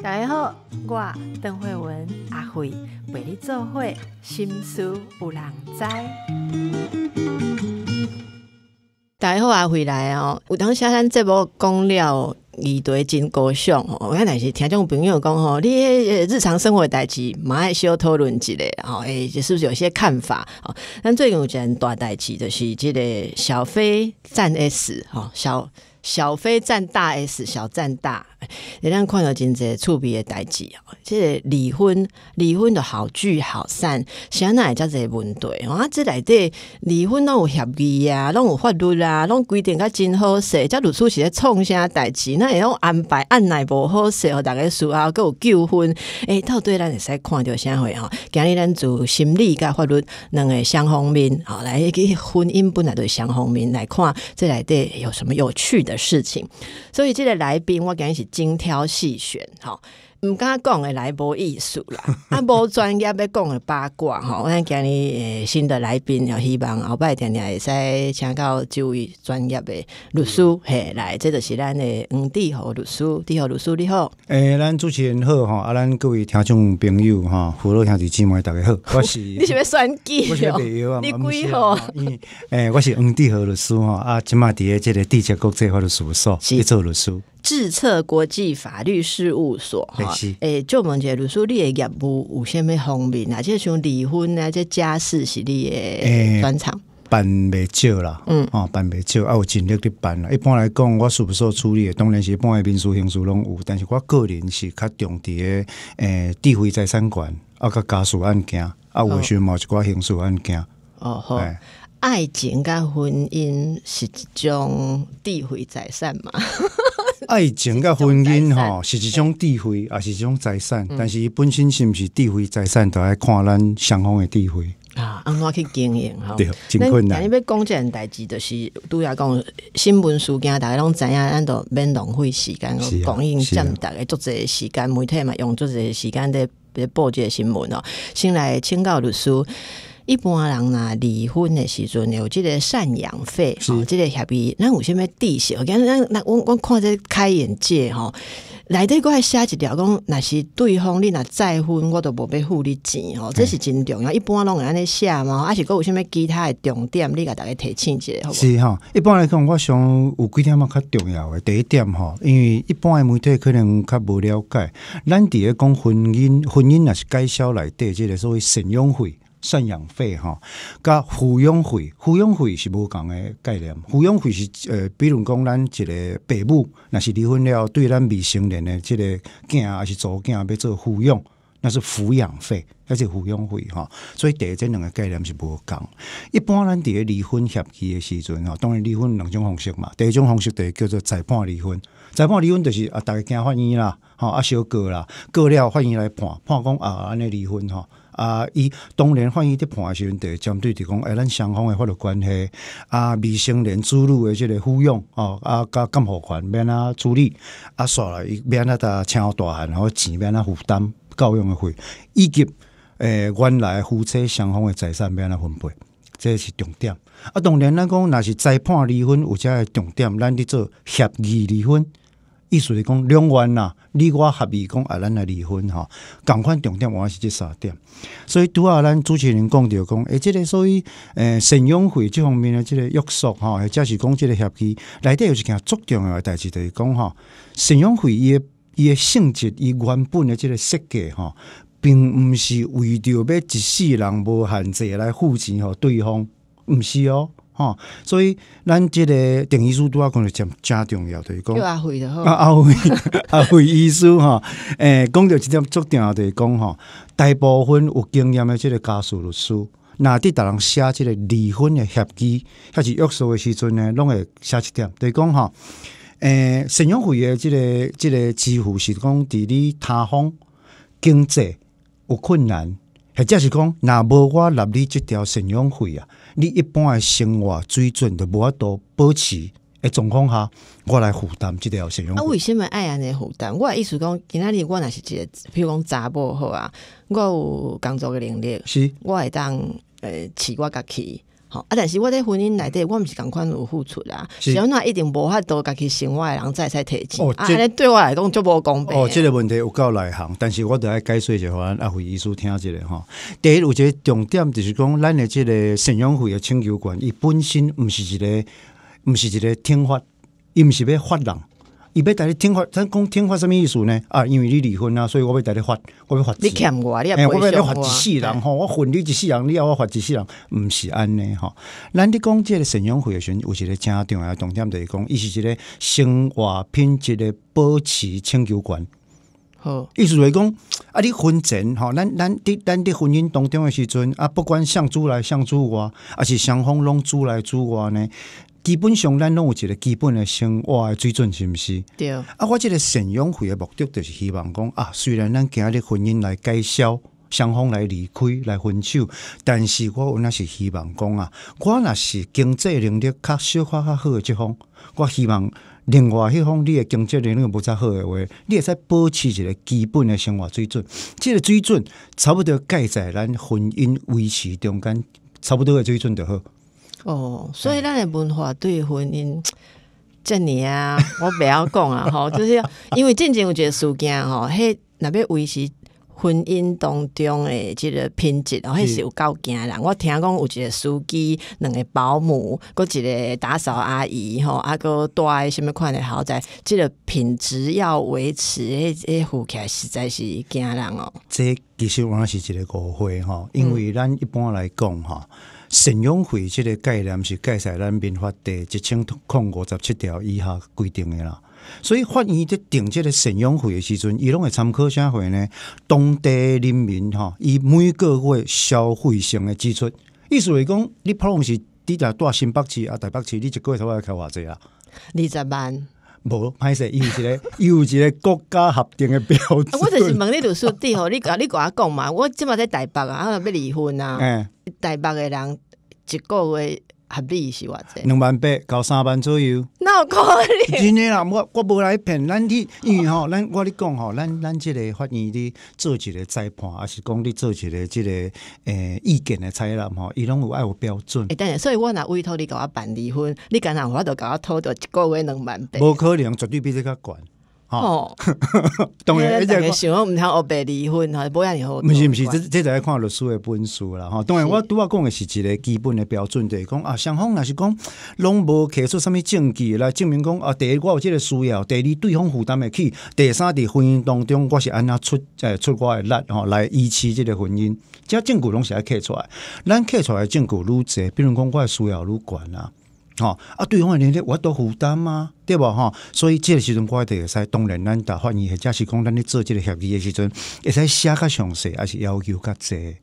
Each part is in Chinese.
大家好，我邓慧文阿慧陪你做会，心思有人知。大家好阿慧来哦，有当下咱这部讲了议题真够多哦，我看那听众朋友讲哦，你日常生活代志蛮爱小讨论之类，哦诶，这是不是有些看法？哦，那最近一件大代志就是这个小飞战 S 哈小。小飞站大 S，小站大。会当看到真侪趣味的代志哦，即离婚离婚都好聚好散，啥那会遮济问题。啊，即内底离婚拢有协议啊，拢有法律啊，拢规定甲真好势。则如是咧创啥代志，那会用安排按奈无好势哦。大家后啊，有纠纷，诶，到底咱会使看到啥会哦，今日咱就心理甲法律两个相方面，哦，来个婚姻本来是相方面来看，这内底有什么有趣的事情？所以这个来宾，我讲是。精挑细选，吼。毋敢讲诶，来无意思啦，啊，无专业要讲诶八卦，吼。我先介绍诶新的来宾，希望后摆定定会使请到专业诶律师，嘿，来，这就是咱诶黄帝和律师，帝和律师，你好，诶，咱主持人好，吼，啊，咱各位听众朋友，吼，葫芦兄弟姊妹大家好，我是，你是要选计哦，你鬼吼，诶，我是黄帝和律师，吼，啊，即码伫诶即个地铁国际法律事务所，一做律师。智策国际法律事务所，哈，哎，就问下，律师，你的业务有啥物方面，那即像离婚啊，即家事是你的系列，办袂少啦，嗯，哦，办袂少，啊，有尽力去办啦。一般来讲，我是不受处理，的，当然是办一并诉讼、刑事拢有，但是我个人是较重点诶，诶，诋毁再三管啊，甲家属案件啊，为什毛一挂刑事案件？哦，爱情跟婚姻是一种诋毁再三嘛？爱情甲婚姻吼是一种智慧，也是一种财产。但是伊本身是毋是智慧财产，都爱看咱双方的智慧啊。安怎去经营吼？对，真困难。你要讲这件代志，就是拄要讲新闻事件，大家拢知影，咱都免浪费时间，讲应占么大足作者时间媒体嘛，用足侪时间在报这新闻哦。先来请教律师。一般人呐，离婚的时阵有即个赡养费，吼，记个协议，那有啥物底息？我讲那那我我看这开眼界内底这爱写一条讲，若是对方恁若再婚，我都无要付你钱吼，这是真重要。一般拢会安尼写嘛，抑是佫有甚物其他的重点，你甲大家提醒一下。好。是吼，一般来讲，我想有几点嘛较重要。第一点吼，因为一般的媒体可能较无了解，咱伫咧讲婚姻，婚姻若是介绍内底即个所谓赡养费。赡养费哈，甲抚养费，抚养费是无共诶概念。抚养费是呃，比如讲咱一个爸母，若是离婚了，对咱未成年诶即个囝啊，是祖囝要做抚养，那是抚养费，那是抚养费吼。所以第一、这两个概念是无共。一般咱伫咧离婚协议诶时阵吼，当然离婚两种方式嘛，第一种方式就叫做裁判离婚。裁判离婚就是啊，逐个家法院啦，吼啊小哥啦，过了法院来判判讲啊，安尼离婚吼。啊！伊当然法院伫判时讯，会针对提讲欸、咱双方诶法律关系，啊，未成年子女诶即个抚养，哦，啊，甲监护权免啊处理，啊，来伊免啊他请大汉，然后钱免啊负担，教育诶费，以及诶，原来夫妻双方诶财产免啊分配，这是重点。啊，当然，咱讲若是再判离婚，有遮诶重点，咱伫做协议离婚。意思是讲，两万啊，你我合意讲，啊，咱来离婚吼，赶快重点话是即三点。所以拄啊，咱主持人讲着讲，而即个所以，呃，赡养费即方面诶，即个约束吼，或者是讲即个协议，内底又是件重要诶代志，就是讲吼，养费伊诶，伊诶性质伊原本诶即个设计吼。并毋是为着要一世人无限制来付钱互对方，毋是哦。吼，所以咱即个定医思拄要讲诚真重要，对公。阿悔的啊，阿悔 阿悔意思哈，诶，讲到即点重点，是讲吼，大部分有经验的即个家属律师，若伫逐人写即个离婚诶协议，抑是约束诶时阵呢，拢会写一点，是讲吼，诶，赡养费诶，即个即个支付，是讲伫你他方经济有困难，或者是讲，若无我纳你即条赡养费啊。你一般诶生活水准都无法度保持诶状况下，我来负担即条信用。啊，为虾物爱安尼负担？我意思讲，今仔日我也是一个，比如讲查某好啊，我有工作诶能力，是，我会当诶饲我家己。啊！但是我伫婚姻内底，我毋是共款有付出啦。是啊，那一定无法家己去活诶人再使提钱。啊，尼对我来讲就无公平。哦，即个问题有够内行。但是，我得爱解释一番，阿辉医师听一下吼。第一，有一个重点就是讲，咱诶即个赡养费诶请求权，伊本身毋是一个，毋是一个听法，伊毋是要发人。伊要带你听话，咱讲听话什么意思呢？啊，因为你离婚啊，所以我要带你发，我要发你欠我不要你发一世人吼，我混你一世人，你要我发一世人，毋是安尼吼。咱即个赡养神勇会阵，有一个正长诶重点就是讲，伊是一个生活品质的保持请求权。好，意思是讲啊，你婚前吼，咱咱伫咱伫婚姻当中的时阵啊，不管想主来想主外，抑是双方拢主来主外呢。基本上，咱拢有一个基本的生活的水准，是毋是？啊，我即个赡养费的目的就是希望讲啊，虽然咱今日婚姻来介绍。双方来离开、来分手，但是我那是希望讲啊，我若是经济能力较小、较较好诶，一方，我希望另外迄方你诶经济能力无再好诶话，你会使保持一个基本诶生活水准，即个水准差不多盖在咱婚姻维持中间，差不多诶水准就好。哦，所以咱诶文化对婚姻，这里啊，我不要讲啊，吼，就是因为进前有一个事件吼，迄那边维持婚姻当中诶，即个品质，吼，迄是有够惊人。我听讲有一个司机，两个保姆，搁一个打扫阿姨，吼，抑个带什物款诶，豪宅，即个品质要维持，迄迄户来实在是惊人哦。这其实我是一个误会吼，因为咱一般来讲吼。赡养费这个概念是《盖杀咱民法》第一千零五十七条以下规定的啦。所以法院在定这个赡养费的时，阵伊拢会参考社会呢当地人民吼以每个月消费性的支出。意思为讲，你普通是你在大新北市啊、台北市，你一个月头要开偌济啊？二十万？无，歹势，一是 伊有一个国家核定诶标准。我就是问你律师底吼，你甲你甲我讲嘛，我即嘛在台北啊，要离婚啊。台北百人，一个月合必是偌济？两万八到三万左右？那可能。真诶啊，我我无来骗咱去，因为吼，咱我你讲吼，咱咱即个法院的做一个裁判，还是讲你做一个这个诶意见诶采纳吼，伊拢有爱有标准。欸，等下，所以我若委托你甲我办离婚，你干啥？我都甲我讨着一个月两万八。无可能，绝对比这较悬。哦，当然，而且想欢我通台白离婚哈，不要以后。不是不是，这这在看律师的本书啦哈。当然，我拄要讲的是一个基本的标准，就是讲啊，双方若是讲，拢无提出什么证据来证明讲啊，第一我有这个需要，第二对方负担的起，第三在婚姻当中我是安怎出诶出我的力吼来维持这个婚姻，这证据拢是要提出来。咱提出来证据愈多，比如讲我需要愈悬啊。哦，啊，对我嚟讲，我多负担嘛，对不？吼，所以即个时阵，我也会使，当然咱在法院或者是讲咱咧做这个协议的时阵，会使写较详细，也是要求较侪。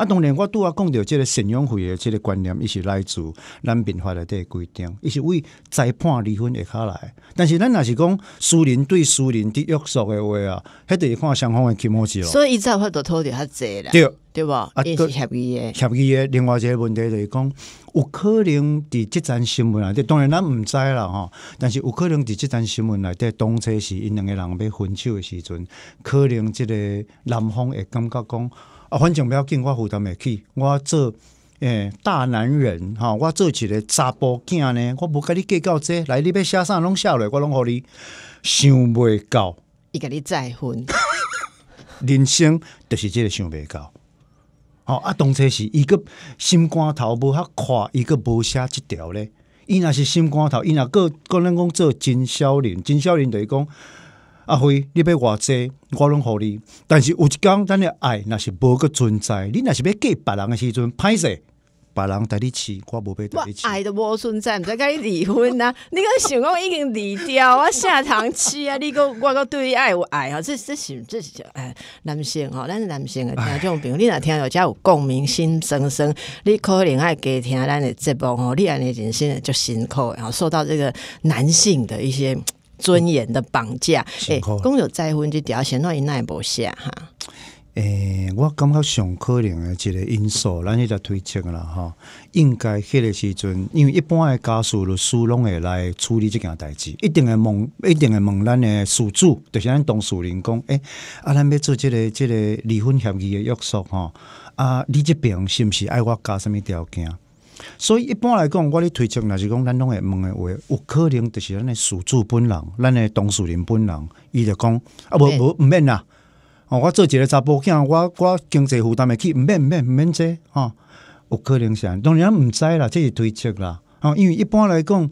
啊！当然我拄啊讲到即个赡养费的即个观念，伊是来自咱民法的这个规定，伊是为裁判离婚而开来。但是咱若是讲，私人对私人的约束的话啊，著得看双方的期望值咯。所以伊才有法度拖着较济了，对对吧？啊，的，协议的。另外一个问题就是讲，有可能伫即站新闻内，当然咱毋知啦吼，但是有可能伫即站新闻内，底，当初时，因两个人要分手的时阵，可能即个男方会感觉讲。啊，反正不要紧，我负担会起。我做诶大男人哈，我做一个查甫囝呢，我无甲你计较这。来，你要写啥拢写来，我拢互你。想未到伊甲你再婚，人生就是即个想未到。吼。啊，当初是伊个心肝头无较宽，伊个无写即条咧。伊若是心肝头，伊若个讲咱讲做真少年，真少年等是讲。阿辉，你要偌者，我拢互你。但是有一工，咱的爱若是无个存在。你若是要嫁别人的时候歹势，别人带你饲，我无要带你饲。爱都无存在，毋知甲你离婚啊。你讲想讲已经离掉，我下堂饲啊！你讲我讲对爱有爱啊？这这是这是叫哎男性吼，咱是男性的听众朋友，你若听有遮有共鸣心声声，你可能爱加听咱的节目吼，你安尼人生情就辛苦，然后受到这个男性的一些。尊严的绑架，哎，公有再婚就掉钱，那也耐不下哈。欸，我感觉上可能诶一个因素，咱迄就推测啦吼，应该迄个时阵，因为一般诶家属律师拢会来处理即件代志，一定会问，一定会问咱诶事主，就是咱当事人讲欸，啊，咱要做即个、即个离婚协议诶约束吼，啊，你即边是毋是爱我加什物条件？所以一般来讲，我咧推测，若是讲咱拢会问诶话，有可能就是咱诶属主本人，咱诶当事人本人，伊就讲啊，无无毋免啦，哦，我做一个查甫囝，我我经济负担会起，毋免毋免毋免这，哦，有可能是，安当然毋知啦，这是推测啦，吼。因为一般来讲，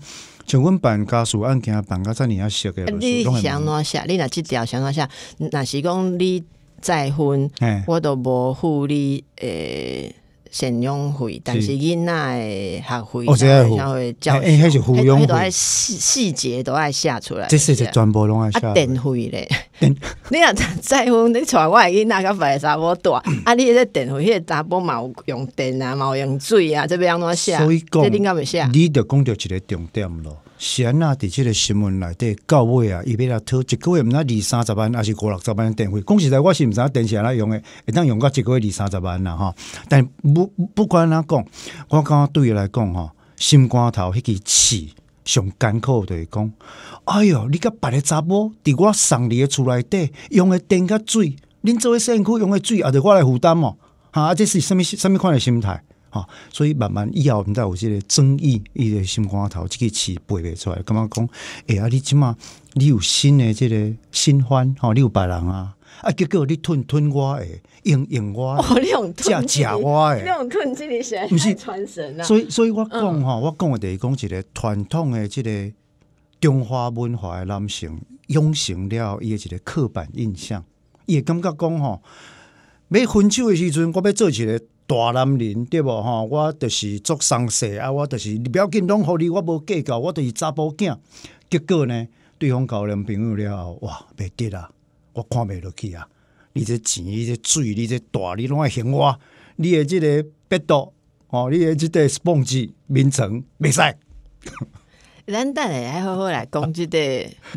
像阮办家属案件，办个遮尔要熟诶，你想哪写，你若即条想哪写？若是讲你再婚，我都无护你诶。赡养费但是囡仔诶学费社会交诶迄是抚养费细细节都爱写出来即细节全部拢爱写电费咧电 你若再婚你娶我诶囡仔甲别个查某带啊你迄个电费迄个查甫嘛有用电啊嘛有用水啊即要安怎写所以讲即你敢会写你着讲着一个重点咯闲啊，伫即个新闻内底到尾啊，伊要来讨一个月，毋知二三十万，还是五六十万电费。讲实在，我是毋知影电安怎用的，会当用到一个月二三十万啦吼。但不不管怎讲，我感觉对伊来讲吼，心肝头迄个刺上艰苦的讲，哎哟，你甲别的查某伫我送你的厝内底用的电甲水，恁作为山区用的水也得我来负担哦。哈，这是什物什物款的心态？哈，所以慢慢以后毋知有即个争议，伊个心肝头即个词背袂出来，感觉讲？哎啊，你即码你有新的即个新欢，吼，你有别人啊？啊，结果你吞吞我诶，用用我，食、食我诶，这种吞即个啥？不是传神啊。所以，所以我讲吼，我讲我是讲一个传统的这个中华文化诶男性，养成了伊诶一个刻板印象，伊会感觉讲吼，要分手诶时阵，我要做一个。大男人对无吼，我就是做双事啊，我就是不要紧，拢互你，我无计较，我就是查甫囝。结果呢，对方交男朋友了，哇，袂得啊，我看袂落去啊！你这钱，这水，你这大，你拢爱嫌我，你的即个鼻度吼，你的即个スポンジ，面层袂使。咱等下还好好来讲这个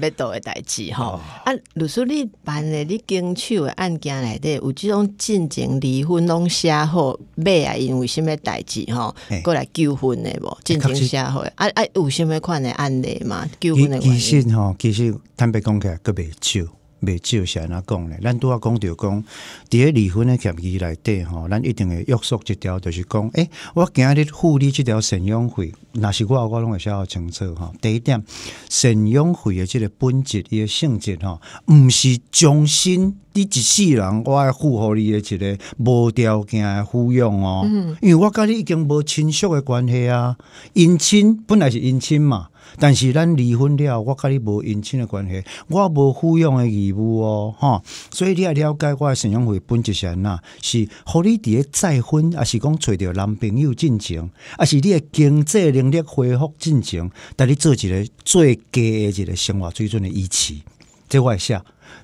要做的代志吼。啊，律师你办的你经手的案件来的，有这种进前离婚拢写好，咩啊？因为什么代志吼，过来纠纷的无？进前写好？啊啊，有什么款的案例嘛？纠纷的？其实吼，其实坦白讲来佮袂少。未是安尼讲咧？咱拄要讲着讲。伫咧离婚的协议内底吼，咱一定会约束一条，就是讲，欸，我今日付你即条赡养费，若是我我拢会写号清楚吼。第一点，赡养费的即个本质、伊的性质吼，毋是终身你一世人我爱付互你，一个无条件的抚养哦。嗯，因为我甲你已经无亲属的关系啊，姻亲本来是姻亲嘛。但是咱离婚了，我甲你无姻亲的关系，我无抚养的义务哦，吼，所以你啊了解我的赡养费本质是哪，是互你伫咧再婚，还是讲揣着男朋友进前，还是你的经济能力恢复进前，带你做一个最低的一个生活水准的预期。这我会写。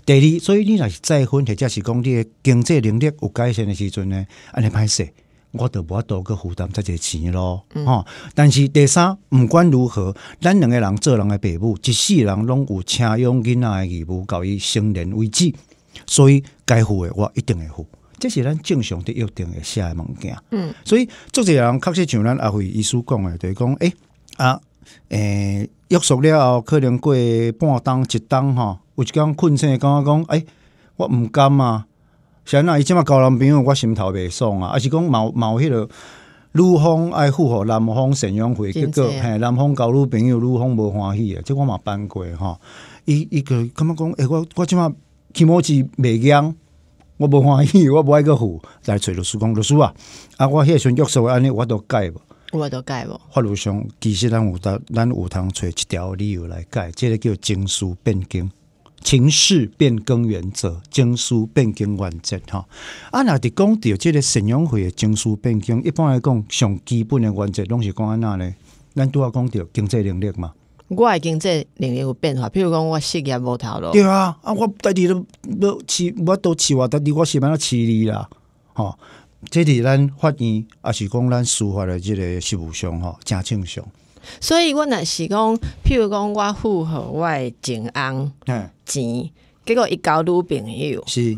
第二，所以你若是再婚，或者是讲你的经济能力有改善的时阵呢，安尼歹势。我都无多个负担，遮借钱咯，吼，但是第三，不管如何，咱两个人做人的父母，一世人拢有请养囡仔的义务，到伊成人为止，所以该付的我一定会付，这是咱正常的约定的下诶物件。嗯，所以做这人确实像咱阿辉医师讲的，就是讲，诶啊，诶，约束了后，可能过半冬、一冬吼，有一工困醒，感觉讲，诶，我毋甘啊。像那伊即马交男朋友，我心头袂爽啊！还是讲嘛有迄个女方爱护吼，男方赡养费，叫做嘿，男方交女朋友，女方无欢喜啊！即我嘛办过吼。伊伊个，感觉讲，诶，我我即马起码是袂僵，我无欢喜，我无爱个付，来找律师讲律师啊！啊，我迄个孙约束安尼，我都改无，我都改无。法律上，其实咱有得，咱有通找一条理由来改，即个叫情疏变更。情势变更原则，证书变更原则吼，啊，若伫讲到即个信用会的证书变更，一般来讲，上基本的原则拢是讲安娜咧，咱拄要讲到经济能力嘛。我的经济能力有变化，譬如讲我事业无头路。对啊，啊我代志都都饲，我都饲我到底我是蛮饲你啦。吼，这是咱法院也是讲咱司法的即个事务上吼，诚正常。所以，我若是讲，譬如讲我户我外情安，嗯。钱，结果伊交女朋友，是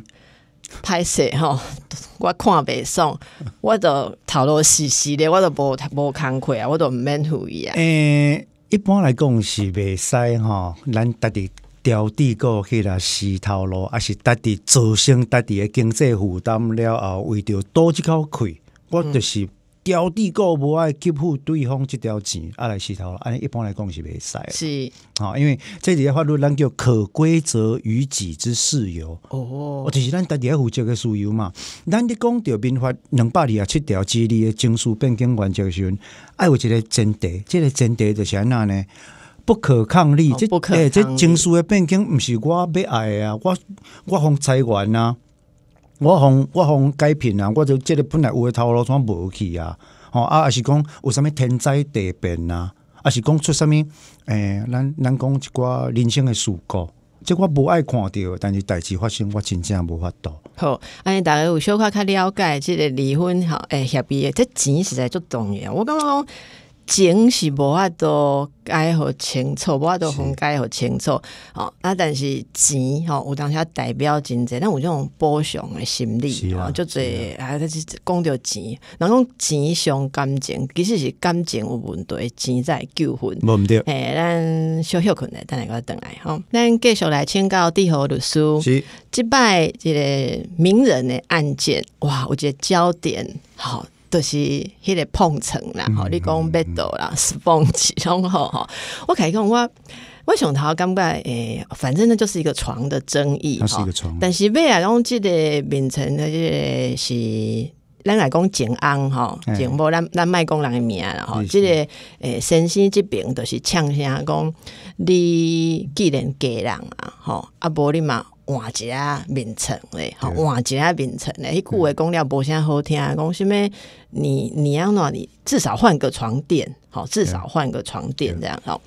歹势吼，我看袂爽，我都头路死死咧，我都无无工课啊，我都毋免付伊啊。诶，一般来讲是袂使吼，咱特地调低过去啦，死头路还是特地造成特地诶经济负担了后，为著多即口亏，我就是。交智国无爱给付对方即条钱啊，来死头咯。安尼一般来讲是袂使的是吼，因为即个法律咱叫可规则于己之事由哦。吼，就是咱家己爱负责的事由嘛。咱咧讲着民法两百二十七条之二的程序变更原则上，爱有一个前提，即个前提就是安怎呢？不可抗力，即诶，即程序的变更毋是我欲爱的啊，我我方裁员啊。我方我方改变啊！我就即个本来有诶头路山无去啊！吼啊，是讲有啥物天灾地变啊，啊，是讲出啥物诶？咱咱讲一寡人生的事故，即我无爱看着，但是代志发生，我真正无法度。好，安尼逐个有小可较了解即个离婚诶、协议别这钱实在足重要。我感觉讲。钱是无法度解互清楚，无法度分解互清楚，吼啊！但是钱，吼，有当时代表真济，有吾种补偿的心理，啊，叫做啊，讲着钱，人讲钱伤感情其实是感情有问题，钱在救魂，无毋对。诶，咱休息睏咧，等下个等来吼，咱继续来请教地豪律师，即摆一个名人诶案件，哇！有一个焦点好。就是迄个碰床啦，吼！你讲 battle 啦，s p n g e 拢好吼。我开始讲，我我上头感觉诶，反正呢就是一个床的争议，哈。但是别来讲即个闽的即个是咱来讲建安吼，建无咱咱卖讲人的名啦，吼。即个诶，先生即边都是抢声讲。你既然嫁人啊，吼，啊无你嘛换一下名称嘞，吼，换一下名称嘞。迄句话讲了无啥好听，讲啥物你你要喏，你至少换个床垫，吼，至少换个床垫这样吼。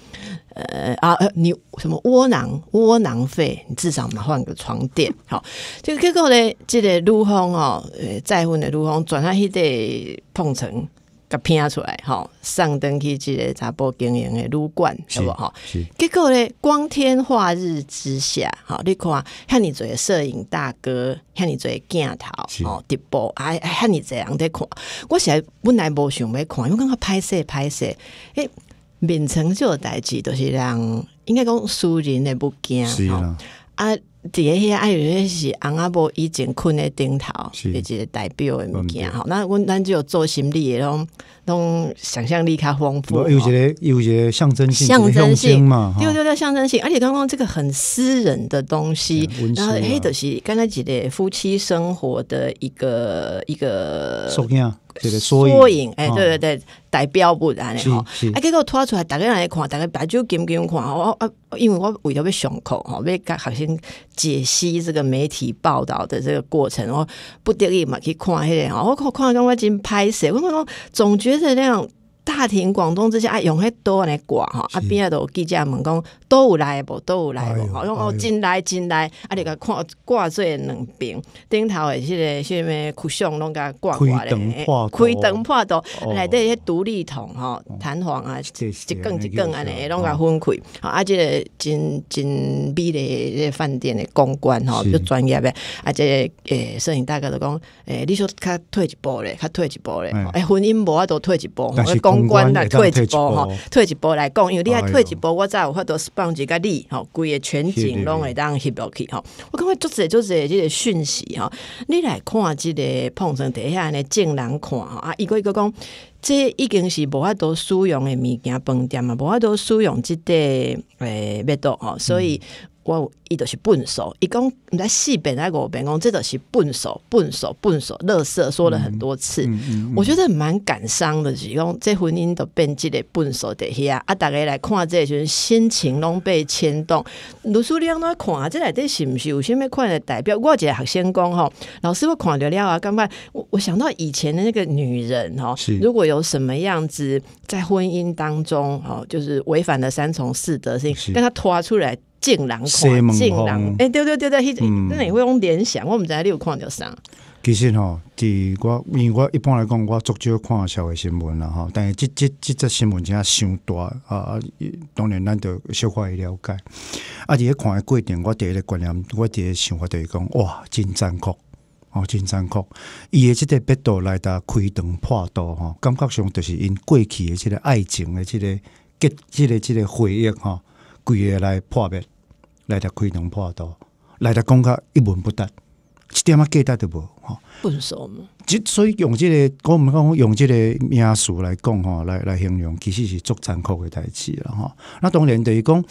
呃啊，呃，你什么窝囊窝囊废？你至少嘛换个床垫，好。这个这个嘞，即个陆方哦，呃，再婚的陆方转来，迄得碰床。甲拼出来，吼上登去一个查甫经营的撸管，是不？吼，结果咧，光天化日之下，吼，你看，遐尼做摄影大哥，遐尼做镜头，吼，直播，啊，遐尼这人在看，我是本来无想要看，因为感觉拍摄拍摄，哎，面层即个代志都是让应该讲私人的物件，是啊。底下迄个是阿伯以前困的顶头，一个代表的物件吼。那阮咱只有做心理的拢。拢想象力较丰富，有一个，有一个象征性，象征性嘛，对对对，象征性，而且刚刚这个很私人的东西，然后嘿都是刚才几个夫妻生活的一个一个缩影，这个缩影，哎，对对对，代表不然的哈，啊，结果拖出来，大家来看，大家白就紧不紧看？我啊，因为我为了要上课哈，要学生解析这个媒体报道的这个过程，我不得已嘛去看个的，我看看刚刚今拍摄，我讲总觉就是那种。大庭广众之下，啊，用迄多来挂吼，啊，边下都记者问讲，都有来无，都有来无，吼、用哦，进来进来，啊，你甲看挂做两边顶头诶，迄个些物酷项拢甲挂挂咧，开灯破灯内底迄得独立筒吼，弹簧啊，一更一更安尼，拢甲分开，啊，即个真真美咧，即饭店的公关吼，就专业的啊，即个诶摄影大哥都讲，诶，你说较退一步咧，较退一步咧，诶，婚姻无啊都退一步，公关的退一步吼，退一步来讲，因为你爱退一步，我才有法度好多スポンジ咖你吼，规个全景拢会当翕落去吼。我感觉做者做者即个讯息吼，你来看即个碰上底下呢，正人看吼啊，伊个伊个讲，这已经是无法度使用的物件饭店嘛，无法度使用即块诶，别多吼，所以。我一著是笨手，一共知四本在五遍讲，这著是笨手笨手笨手，乐色说了很多次。我觉得蛮感伤的是讲，这婚姻都变即的笨手的遐啊，大家来看，这群心情拢被牵动。卢书记，你看啊，这来底是不是？有些咩看的代表，我一先讲吼，老师会看着了啊。刚刚我我想到以前的那个女人哈，如果有什么样子在婚姻当中哦，就是违反了三从四德性，但她拖出来。人看，新人，哎，对对对对，那你会用联想，我们在那有看着啥？其实吼，伫我因为我一般来讲，我足少看社会新闻啦吼，但是即即即则新闻真系伤大啊！当然咱小可会了解。啊，伫咧看过程，我第一个观念，我第一个想法就是讲：哇，真残酷！哦，真残酷！伊诶即个笔道来搭开膛破肚吼，感觉上就是因过去诶即个爱情的即个结，即个即个回忆吼，规个来破灭。来得亏，两破多；来得讲课一文不值，一点啊，价值都无。不能说嘛。即所以用即个，我毋讲用即个名词来讲吼，来来形容，其实是足残酷诶代志啦吼。那当然等于讲，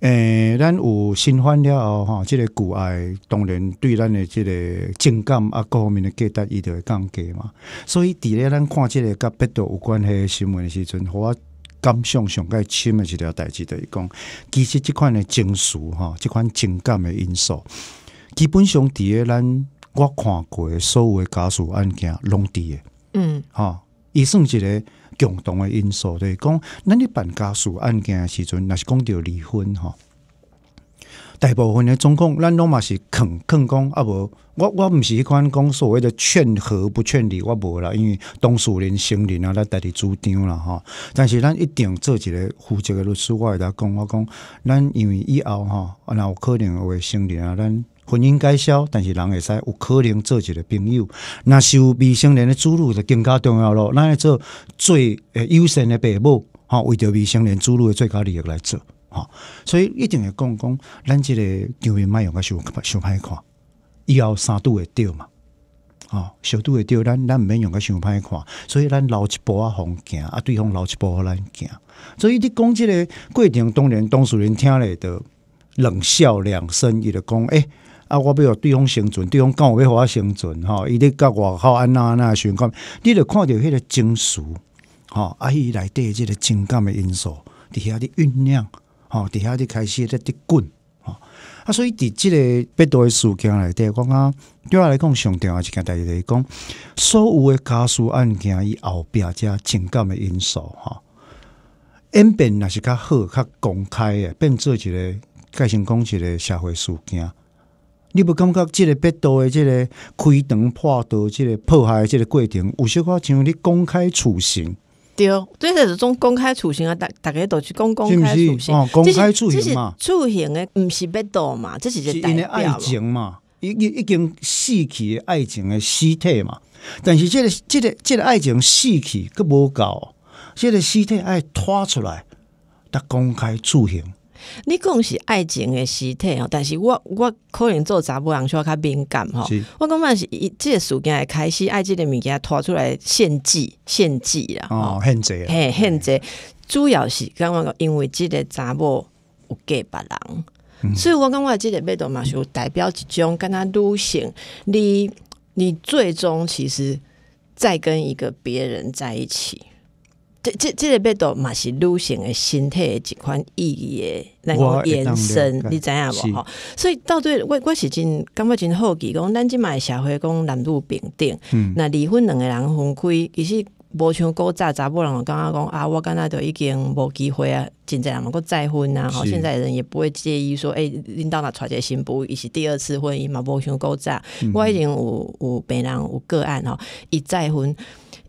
诶，咱有新欢了后吼，即个旧爱当然对咱诶即个情感啊，各方面诶价值伊著会降低嘛。所以，伫咧咱看即个甲别度有关系诶新闻诶时阵，互我。感想上个深的一条代志，就是讲，其实即款的情绪吼，即款情感的因素，基本上伫诶咱我看过所有家属案件拢伫诶，嗯，吼，伊算一个共同的因素，就是讲，咱咧办家属案件时阵，若是讲着离婚吼。大部分的总共咱拢嘛是肯肯讲啊，无我我毋是迄款讲所谓的劝和不劝离，我无啦，因为当事人、成人啊，咱家己主张啦吼。但是咱一定做一个负责的律师，我会甲讲，我讲，咱因为以后吼，啊，若有可能会成人啊，咱婚姻介绍，但是人会使有可能做一个朋友，若是有未成年人的注入就更加重要咯。咱要做最优先的父母吼，为着未成年人注入的最佳利益来做。吼、所以一定会讲讲，咱即个球员卖用个想想歹看，以后三拄会着嘛，吼、哦，拄会着咱咱毋免用个想歹看，所以咱留一步仔互行啊，对方留一波咱行，所以你讲即个过程，当然当事人听咧的冷笑两声，伊就讲，诶、啊！我要对方生存，对方讲我要互我生存吼，伊咧甲外口安那安那想讲，你着看着迄个情绪吼，啊，伊内底即个情感的因素，伫遐咧酝酿。吼伫遐就开始咧伫滚，吼啊，所以，伫即个百度的事件内底，我讲觉对我来讲，上重要就跟大家滴讲，所有的家属案件，伊后壁遮情感的因素，吼演变也是较好，较公开的，变做一个，改成讲一个社会事件。你不感觉，即个百度的，即个开膛破肚，即个破坏，即个过程，有小可像你公开处刑。对，这是种公开处刑啊！大大家都去公公开处刑。这是这是处刑的，不是被刀嘛？这是一个代表嘛？已已已经死去的爱情的尸体嘛？但是这个这个这个爱情死去，佫无够，这个尸体爱拖出来，得公开处刑。你讲是爱情的实体哦，但是我我可能做查某人要较敏感吼。我感觉是伊即个事件开始爱即个物件拖出来献祭，献祭啦。哦，献祭，嘿，献祭，主要是感觉因为即个查某有嫁别人，所以我感觉即个被动嘛，就代表一种跟他女性，你你最终其实再跟一个别人在一起。这、这、这个病毒嘛是女性的体的一款意义那够延伸，你知影无？所以到最我我是真感觉真好奇，讲咱即麦社会讲男女平等，嗯，那离婚两个人分开，其实无像古早查某人感觉讲啊，我刚才就已经无机会啊，现在嘛够再婚啊，吼，现在人也不会介意说，哎，领导若娶个新妇，伊是第二次婚姻嘛，无像古早，我已经有有病人有个案哦，一再婚。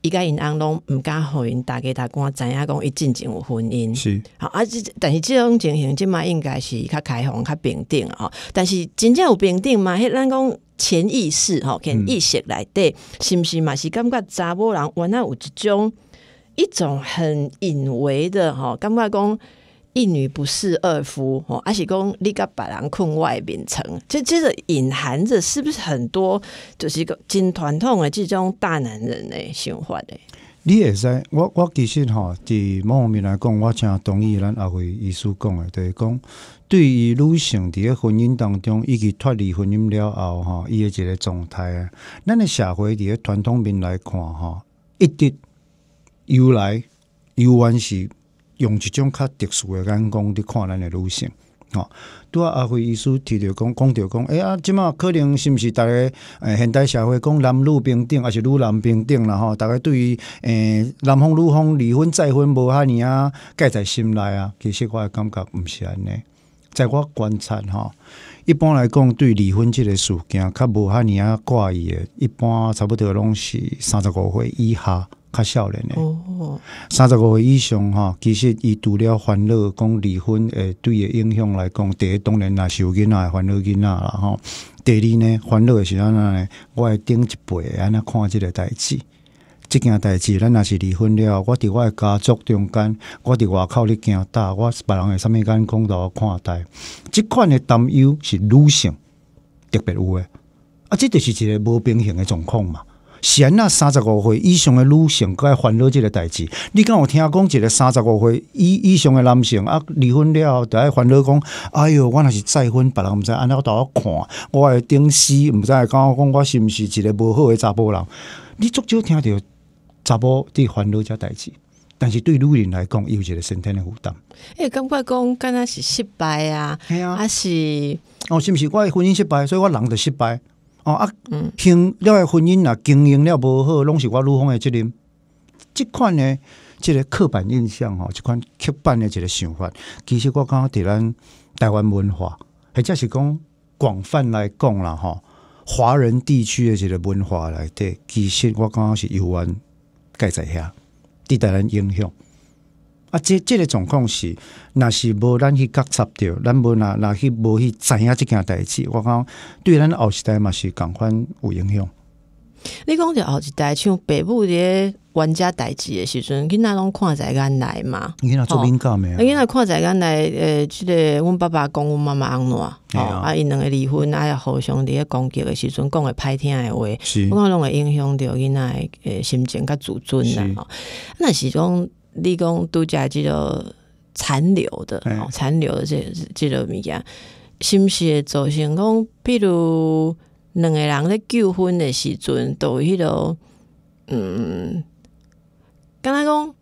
伊甲因翁拢毋敢互因大家大官知影讲，伊进前有婚姻，是啊，即但是即种情形，即嘛应该是较开放、较平等吼。但是真正有平等嘛？迄咱讲潜意识吼，潜意识来底是毋是嘛？是感觉查某人原来有一种一种很隐微的吼，感觉讲。一女不侍二夫，吼，还是讲你个别人困外面城，这这个隐含着是不是很多就是讲个传统的这种大男人的想法呢？你也在我，我其实哈，伫某方面来讲，我正同意咱阿伟意思讲的，就是讲对于女性伫个婚姻当中以及脱离婚姻了后哈，伊一个状态啊，的社会伫个传统面来看哈，一直由来由远是。用一种较特殊的眼光去看咱诶女性吼，啊，阿辉医师提着讲，讲着讲，哎啊，即马可能是毋是逐个诶，现代社会讲男女平等，还是女男平等啦？吼，大个对于诶，男方女方离婚再婚无赫尔啊，计在心内啊，其实我诶感觉毋是安尼，在我观察吼，一般来讲对离婚即个事件较无赫尔啊挂意诶，一般差不多拢是三十五岁以下。较少年诶，三十五岁以上吼，其实伊除了烦恼讲离婚诶，对伊影响来讲，第一当然是有囡仔烦恼囡仔啦，吼。第二呢，烦恼诶是咱安呢，我会顶一辈安尼看即个代志，即件代志，咱若是离婚了，我伫我诶家族中间，我伫外口咧惊大，我别人诶，啥物干讲到我看待，即款诶担忧是女性特别有诶，啊，即著是一个无平衡诶状况嘛。安那三十五岁以上的女性该烦恼即个代志，你敢有听讲一个三十五岁以以上的男性啊，离婚了后就爱烦恼讲，哎哟，我若是再婚，别人毋知按了倒看，我会顶死，毋知会讲我讲我是毋是一个无好的查甫人？你足少听着查甫伫烦恼这代志，但是对女人来讲，有一个身体的负担。哎，感觉讲，敢若是失败啊，还是哦，是毋是我婚姻失败，所以我人着失败？哦啊，嗯，了个婚姻若经营了无好，拢是我女方的责任。即款呢，即个刻板印象吼，即款刻板的一个想法，其实我感觉伫咱台湾文化，或者是讲广泛来讲啦吼，华人地区的一个文化来，底，其实我感觉是有关盖在伫对咱影响。啊，这这个状况是，若是无咱去觉察着，咱无若若去无去知影即件代志。我讲对咱后时代嘛是共款有影响。你讲着后一代像北部的玩家代志的时阵，囡仔拢看在眼内嘛？囡仔做兵干没？囡仔看仔眼内诶，即个阮爸爸讲阮妈妈安哦，啊，因两个离婚，啊，互相伫咧攻击的时阵讲的歹听的话，我讲拢会影响着因仔诶心情甲自尊的。那是钟。立功拄假，即个残留的，残留的这、这、落物件，是不是造成讲？比如两个人在求婚的时阵，都迄个，嗯，敢若讲，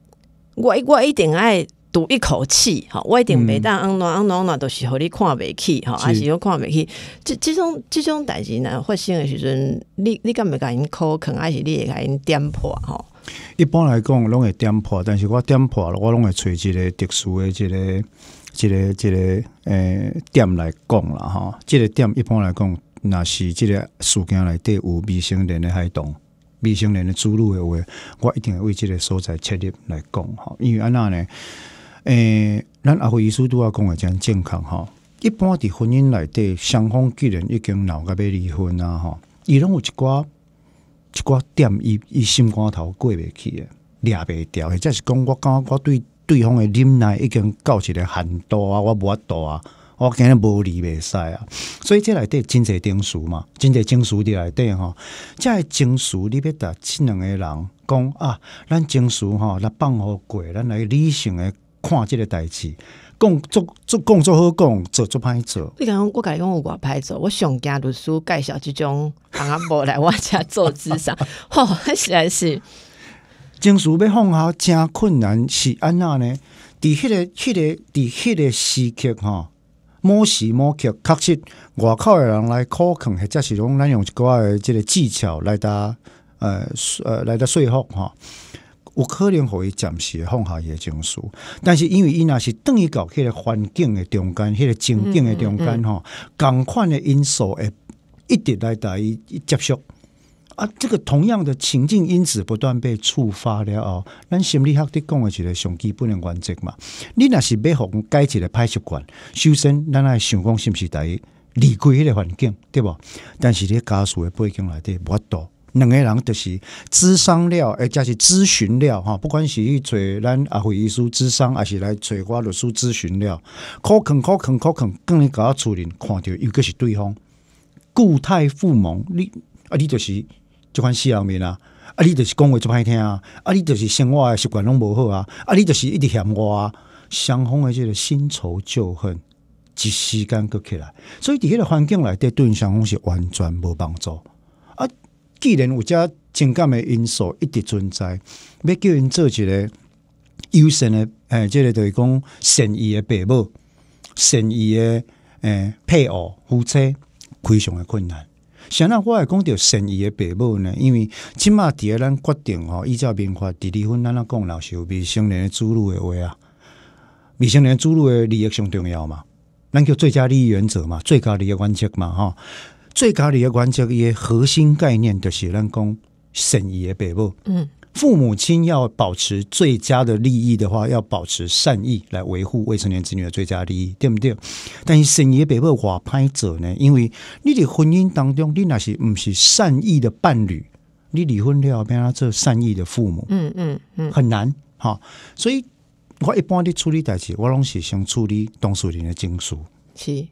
我我一定爱赌一口气，吼，我一定袂当安安安怎都是互你看袂起，吼，还是红看袂起。这、这种、这种代志呢，发生的时阵，你、你敢袂甲因抠坑，还是你会甲因点破？吼？一般来讲，拢会点破，但是我点破了，我拢会找一个特殊的、一个、一个、一个诶点来讲啦，吼，这个点一般来讲，若是即个事件内底有未成人的孩童、未成人的注入的话，我一定会为即个所在切入来讲吼，因为安那呢，诶，咱阿婆医思拄要讲诶，真健康吼，一般伫婚姻内底，双方既然已经闹个要离婚啊，吼，伊拢有一寡。一寡点，伊伊心肝头过袂去诶，抓袂掉，或者是讲我感觉我对对方诶忍耐已经到一个限度啊，我无法度啊，我今日无离未使啊，所以这内底真侪证书嘛，真侪证书伫内底吼，即系证书你要甲即两个人讲啊，咱证书吼来放好过，咱来理性诶看即个代志，讲做做讲做好讲做做歹做。你讲我甲讲有我歹做，我上惊律师介绍即种。啊无来我遮做资产 吼迄实在是情绪要放下真困难是安那呢伫迄个迄个伫迄个时刻吼某时某刻确实外口诶人来靠近或者是讲咱用一寡诶即个技巧来搭呃说来搭说服吼有可能互伊暂时放下伊诶情绪但是因为伊若是等于到迄个环境诶中间迄个情境诶中间吼共款诶因素会一点来大一，接受啊！这个同样的情境因子不断被触发了哦。咱心理学的讲的一个上基本的原则嘛。你若是要互改一个歹习惯，首先咱爱想讲是毋是伊离开迄个环境，对无？但是你家属的背景内底无法度。两个人就是咨商了，哎，加是咨询了吼，不管是去揣咱阿会议师咨商，还是来找我律师咨询了，c a l l call 甲我处理，看着又个是对方。固态附盟，你啊，你就是即款死人面啊，啊，你就是讲话就歹听啊，啊，你就是生活诶习惯拢无好啊，啊，你就是一直嫌我，啊，双方诶即个新仇旧恨，一时间搁起来，所以伫迄个环境内对，对双方是完全无帮助啊。既然有遮情感诶因素一直存在，要叫因做一个优先诶。哎，即个就是讲善意诶爸母，善意诶、欸、配偶夫妻。非常诶困难。先啦，我会讲到善意诶父母呢，因为即嘛伫二，咱决定吼依照民法伫离婚，咱讲，功是有未成年子女诶话啊，未成年子女诶利益上重要嘛，咱叫最佳利益原则嘛，最高利益原则嘛，吼，最高利益原则伊诶核心概念就是咱讲善意诶父母，嗯。父母亲要保持最佳的利益的话，要保持善意来维护未成年子女的最佳利益，对不对？但是，你也别被话拍者呢，因为你在婚姻当中，你那是不是善意的伴侣？你离婚了，变成做善意的父母，嗯嗯嗯，很难哈。所以我一般的处理代志，我拢是先处理当事人的情绪。是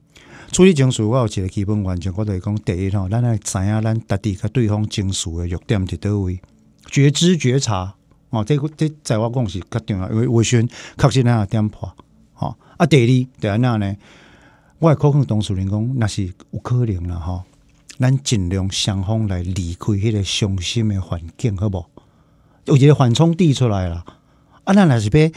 处理情绪，我有一个基本原则，我是讲：第一，吼，咱要知影咱家己甲对方情绪的弱点在倒位。觉知觉察哦，这个这在我讲是较重要，因为我选确实那也点破哦。啊，第二第二那呢，我会可能同事人讲若是有可能啦吼，咱尽量双方来离开迄个伤心的环境，好无？有一个缓冲地出来啦，啊，咱若是要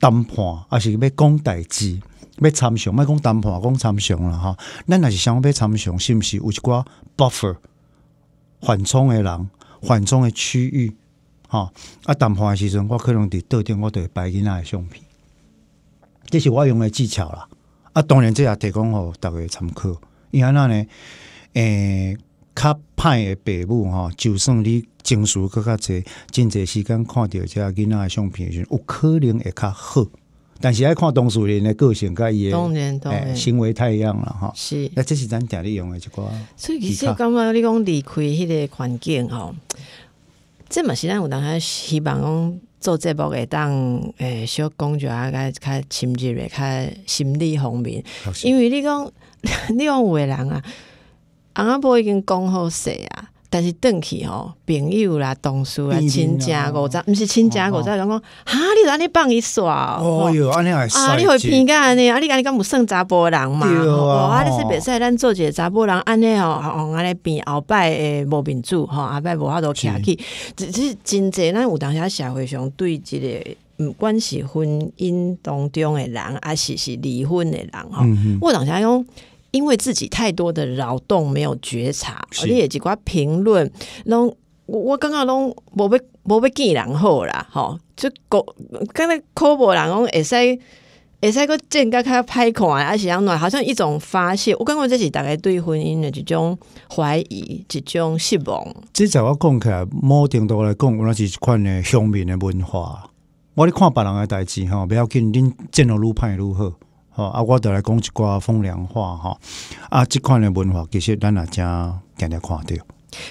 谈判，啊是要讲代志，要参详，莫讲谈判，讲参详啦吼，咱若是双方要参详，是毋是？有一寡 buffer 缓冲的人，缓冲的区域。哈啊谈判的时阵，我可能伫桌顶，我都会摆囡仔的相片。这是我用的技巧啦。啊，当然这也提供吼，逐个参考。因为那呢，诶，较歹的爸母吼，就算你情绪更较侪，真侪时间看着这囝囡仔的相片，有可能会较好。但是爱看当事人的个性甲伊诶，行为太一样了哈。是，那这是咱定里用的一个。所以其实感觉你讲离开迄个环境吼。即嘛是咱有当个希望讲做这目诶，当诶小讲就啊，较较入诶，较心理方面，因为你讲 你讲有诶人啊，阿婆已经讲好势啊。但是，转去吼，朋友啦、同事啦、亲戚五十，毋是亲戚五十，人讲，哈，你安尼帮伊耍？哦哟，安尼还生啊，你会变安尼啊，你尼刚不算查甫人嘛？对啊。啊，你是别使咱做一个查甫人，安尼吼，安尼变后摆诶无面子吼，后摆无法度倚去只是真济咱有当下社会上对一个，毋管是婚姻当中诶人，啊，是是离婚诶人，吼、嗯哼。我当下用。因为自己太多的劳动没有觉察，而且几挂评论，拢我我刚刚拢无被无被记，然后啦，吼，就国刚才看无人讲，会使会使个增甲开拍看啊，是样怎好像一种发泄。我感觉这是大概对婚姻的一种怀疑，一种失望。这在我讲起来，某程度来讲，那是一款的乡民的文化。我咧看别人的代志吼，不要紧，恁进了路派如何？吼，啊，我著来讲一寡风凉话吼，啊，即款的文化其实咱也正定定看着。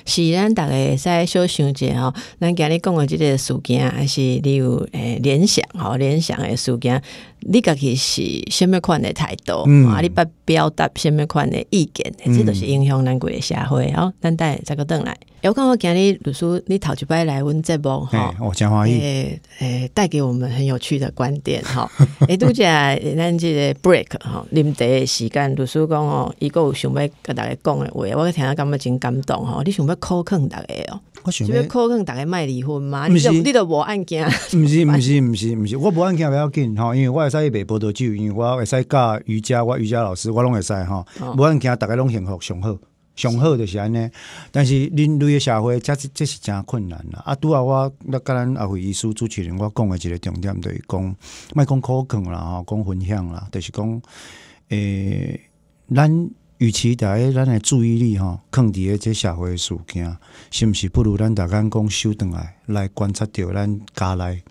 是咱逐个会使想想者吼，咱今日讲的即个事件，还是汝有诶联想吼，联想诶事件。你家己是啥物款的态度，啊！你不表达啥物款的意见，这都是影响咱国的社会。好，等下再个转来。我看我今日律师，你头一摆来阮节目吼，我真欢喜。诶，带给我们很有趣的观点吼。诶，拄则咱即个 break 吼，啉茶时间律师讲哦，伊个有想要甲大家讲的话，我听啊，感觉真感动吼。你想欲考刻大家哦？我想欲考刻大家卖离婚吗？你都你都无案件？毋是毋是毋 是毋是，我无案件不要紧吼，因为我。在卖葡萄酒，因为我会使教瑜伽，我瑜伽老师我拢会使吼，无按听逐个拢幸福上好，上好就是安尼。但是恁诶社会，即即是真困难啦。啊，拄啊，我那咱阿辉医师主持人，我讲诶一个重点，是讲莫讲口讲啦，吼，讲分享啦，就是讲，诶，咱与其在咱的注意力吼坑伫诶即社会诶事件，是毋是不如咱逐家讲收顿来，来观察着咱家内，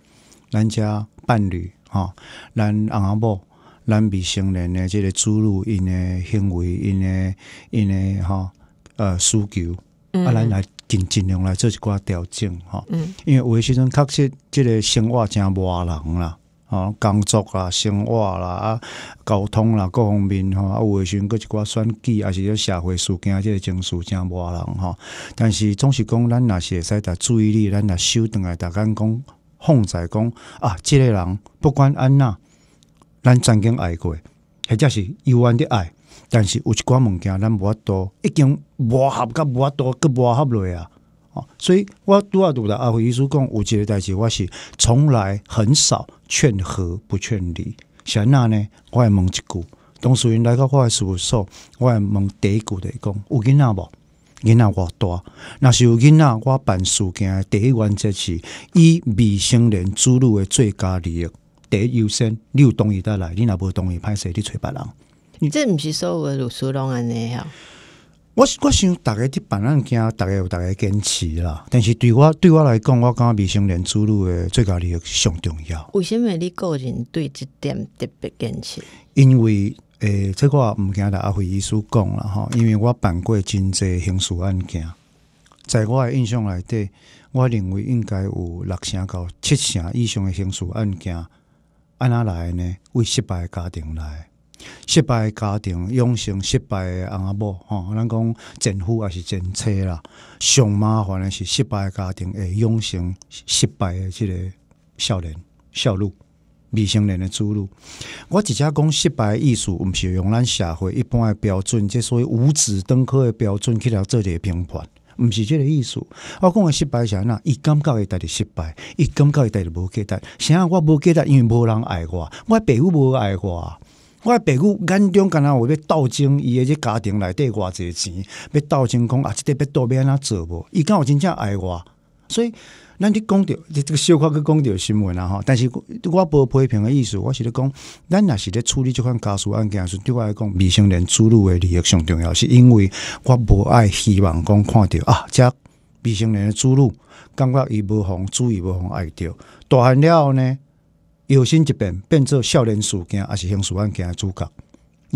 咱遮伴侣。吼，咱仔某。咱未成人的即个注入因的，行为因的，因的吼呃，需求，啊，咱来尽尽量来做一寡调整吼，嗯。因为有时阵确实，即个生活真磨人啦，哦，工作啦，生活啦，啊，交通啦，各方面吼，啊，有时阵搁一寡选举，啊，是说社会事件，即个情绪真磨人吼，但是，总是讲咱若是会使，打注意力，咱若收正来逐工讲。凤仔讲啊，即个人不管安那，咱曾经爱过，或者是幽怨的爱，但是有一寡物件咱无法度，已经磨合甲无法多跟不合落啊。哦，所以我拄啊拄着阿维医师讲，有一个代志我是从来很少劝和不劝离。安那呢，我会问一句，当事人来到我事务所，我会问第一著的讲，有囡仔无？囡仔偌大，若是有囡仔，我办事件第一原则是以未成年子女的最佳利益第一优先。你有同意的来，你若无同意歹势你找别人。你这毋是有诶律师拢安尼呀？我我想逐个去办案件，逐个有逐个坚持啦。但是对我对我来讲，我感觉未成年子女的最佳利益上重要。为什么你个人对即点特别坚持？因为。诶，这个唔惊他阿辉医师讲了吼，因为我办过真侪刑事案件，在我的印象内底，我认为应该有六成到七成以上的刑事案件，安哪来呢？为失败的家庭来，失败的家庭养成失败的仔某吼，咱讲政府也是真差啦，上麻烦的是失败的家庭会养成失败的即个少年少路。未成人的出路。我直接讲失败艺术，毋是用咱社会一般的标准，即所谓五指登科的标准去来做个评判，毋是即个意思。我讲的失败，是安怎伊感觉伊带嚟失败，伊感觉伊带嚟无期待。啥我无期待，因为无人爱我。我爸母无爱我，我爸母眼中敢若我要斗争，伊即家庭内底偌济钱，要斗争讲啊，即块要要安怎做无？伊敢有真正爱我。所以，咱你讲到这个小可去讲着新闻啊吼，但是我无批评的意思，我是咧讲，咱若是咧处理即款家属案件，时，对我来讲未成年子女的利益上重要，是因为我无爱希望讲看着啊，遮未成年人的注感觉伊无妨注意无妨爱着，大汉了后呢，摇心一变，变做少年事件还是刑事案件的主角。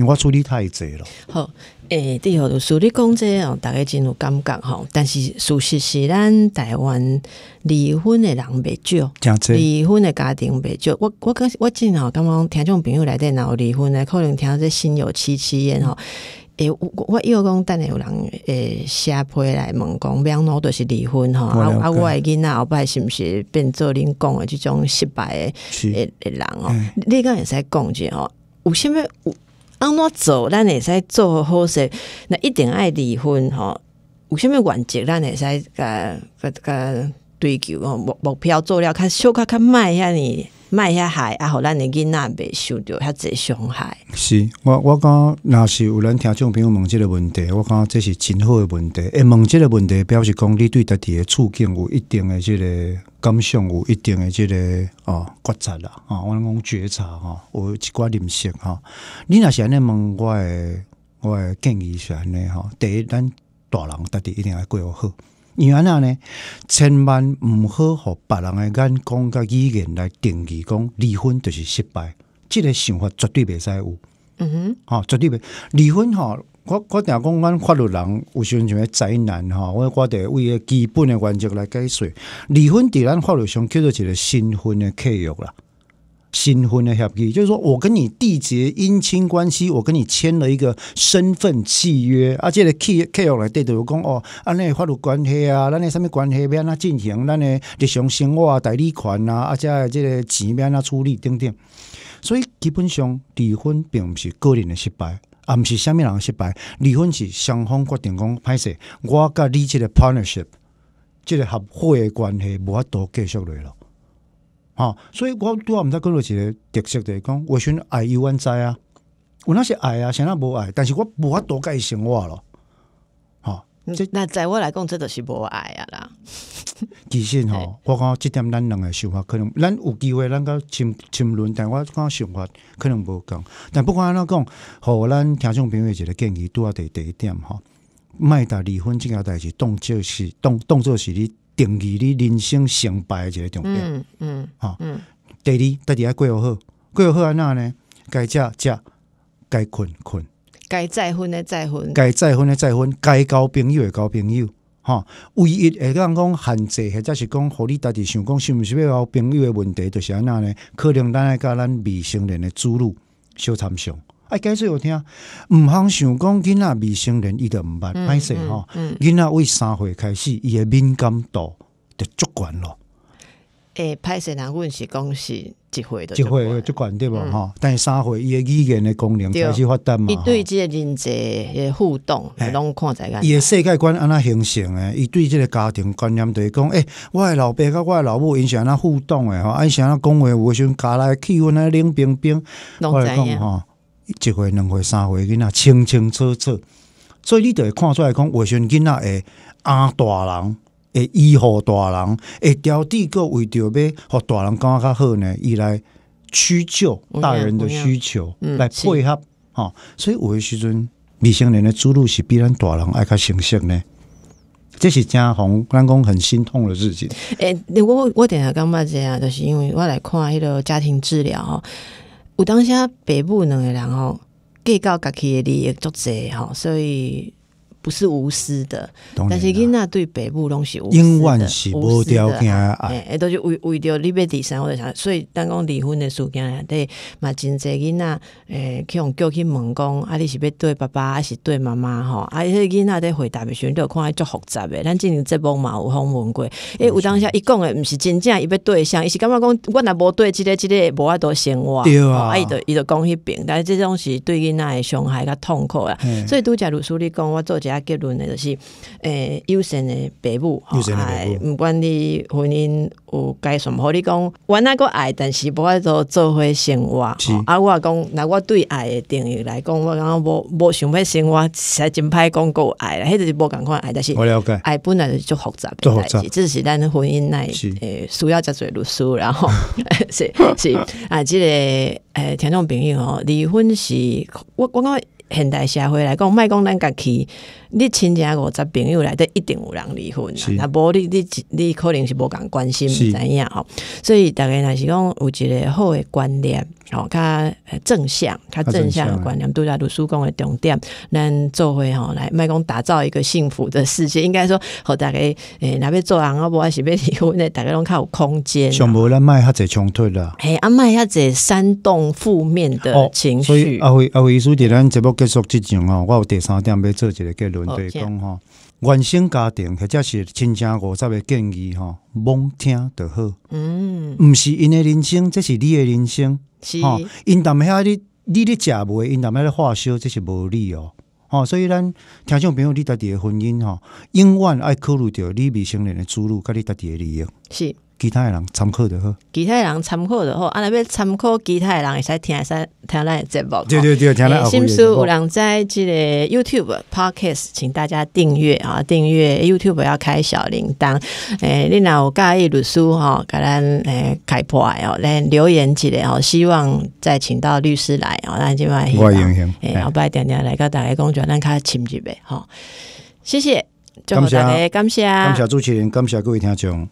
我处理太济了。好，诶，第一个处理工个哦，大家真有感觉吼，但是事实是，咱台湾离婚诶人袂少，离婚诶家庭袂少。我我我真啊刚刚听种朋友来电闹离婚诶，可能听这心有戚戚诶吼。诶，我我又讲，等下有人诶，下批来问讲，变老著是离婚吼。啊啊，我诶囡啊，后摆是不是变做恁讲诶这种失败诶诶人哦？你敢会使讲者吼，有现在我。安怎做，咱会使做好势，那一定爱离婚吼，有啥物原则，咱会使甲甲甲追求吼目目标，做了，较小较较卖遐你。卖遐害，啊，互咱的囡仔袂受着，遐侪伤害。是，我我讲，若是有咱听众朋友问即个问题。我讲这是真好的问题。因问即个问题，表示讲你对家己的处境有一定的即个感想，有一定的即个哦觉察啦啊，我讲觉察哈，有一寡认识哈。你是安尼问，我我建议是安尼吼，第一咱大人，家己一定要过好。你安那呢？千万毋好互别人诶眼光、甲语言来定义讲离婚就是失败，即个想法绝对袂使有。嗯哼，好，绝对袂。离婚吼。我我定讲咱法律人有像种嘅灾难吼。我我得为个基本诶原则来解释。离婚伫咱法律上叫做一个新婚诶契约啦。新婚的合议，就是说我跟你缔结姻亲关系，我跟你签了一个身份契约。啊，这个契契约 k 底 y 来对讲哦，尼你法律关系啊，咱的什么关系要安怎进行，咱的日常生活啊，代理权啊，啊，再这个钱要安怎处理等等。所以基本上离婚并不是个人的失败，啊，毋是啥物人失败，离婚是双方决定讲歹势。我甲你即个 partnership，即个合伙的关系无法度继续落来咯。吼，所以我拄啊毋知得够一个特色地讲，为选爱一安灾啊，我那是爱啊，现在无爱，但是我无法度甲伊生活咯。吼，这那在我来讲，这著是无爱啊啦。其实吼，我讲即点，咱两个想法可能咱有机会，咱个深深论，但我讲想法可能无共。但不管安怎讲，互咱听众朋友一个建议拄啊第第一点吼，莫达离婚，即件代志，当做是动当作是你。定义你人生成败诶一个重点。嗯嗯，好。第二，大家过好，过好安怎呢？该食食，该困困，该再婚的再婚，该再婚的再婚，该交朋友的交朋友，哈。唯一会讲讲限制，或者是讲，互你家己想讲是毋是要交朋友的问题，就是安怎呢？可能咱爱甲咱未成年的子女，小参详。开始我听，毋通想讲囡仔，未成年人伊著毋捌歹势吼。囡仔为三岁开始，伊诶敏感度著足悬咯。诶，歹势人阮是恭喜几回的？岁回就惯对无吼，但三岁伊诶语言的功能开始发达嘛？伊对即个人际诶互动拢看在眼。伊诶世界观安那形成诶？伊对即个家庭观念是讲，诶？我诶老爸甲我诶老母因是安那互动诶？吼，哈！是安那氛围，时阵家来气安尼冷冰冰，拢在讲吼。一回、两回、三回，囡仔清清楚楚，所以你就会看出来，讲卫生囡仔会阿大人会依附大人会调地个为着要和大人讲较好呢，伊来屈就大人的需求来配合哈。所以有的时阵未成年的子路是比咱大人爱较成熟呢。这是红咱讲很心痛的事情。诶，我我我等下讲麦这样，就是因为我来看迄个家庭治疗。有当啊，爸母两个，人吼，计较家己的利益足济吼，所以。不是无私的，但是囡仔对北部拢是无私的，无私的。哎，都是为为着你被第三我在想，所以当讲离婚的事情，对嘛，真侪囡仔，去用叫去问讲，啊，你是要对爸爸还是对妈妈？吼，啊，迄囡仔的回答咪选就看伊足复杂的。咱今年节目嘛有访问过，为有当下伊讲的毋是真正伊要对象，伊是感觉讲？我若无对，即个即个无爱多生活，对啊。啊，伊就伊就讲迄边，但是即种是对囡仔的伤害较痛苦啦。所以拄假如说你讲我做者。结论的就是诶，优生的父母，毋管你婚姻有改什好，你讲，我那个爱，但是无法度做伙生活。啊，我讲，那我对爱的定义来讲，我感觉无无想要生活，实在真歹讲够爱啦，迄就是无共款爱，但是我了解爱本来就复杂，复杂，只是咱婚姻内诶需要在做律师，然后 是是啊，即个诶听众朋友吼，离婚是，我我讲现代社会来讲，莫讲咱家己你亲戚五十朋友来，底一定有人离婚。那无你，你你可能是无共关心，毋知影吼。所以大个若是讲有一个好的观念，哦，较正向，较正向的观念，拄则律师讲的重点。咱做伙吼，来卖讲打造一个幸福的世界。应该说，和大个诶若边做人无婆是要离婚诶，大个拢较有空间。上无咱卖，他济冲突啦。诶，阿卖他济煽动负面的情绪。所以阿伟阿思伫咱节目结束之前哦，我有第三点要做一个结论。题讲吼，原生家庭或者是亲情五十的建议吼，罔听就好。嗯，毋是因的人生，这是你的人生。是，因咱遐哩，你咧食袂，因咱遐咧化烧，这是无理哦。哦，所以咱听上朋友，你家己的婚姻吼，永远爱考虑着你未成年的子女，甲你家己的利益是。其他人参考就好。其他人参考就好，啊那边参考其他人会使听会使听咱的节目。对对对，听了。新书有人在这个 YouTube podcast，请大家订阅啊！订阅 YouTube 要开小铃铛。诶，你若有介意律师哈，给咱诶开破哦，来留言一个哦，希望再请到律师来哦。咱今晚欢迎。诶，后摆点点来甲大个讲，就咱卡深入杯吼。谢谢，感谢，感谢，感谢主持人，感谢各位听众。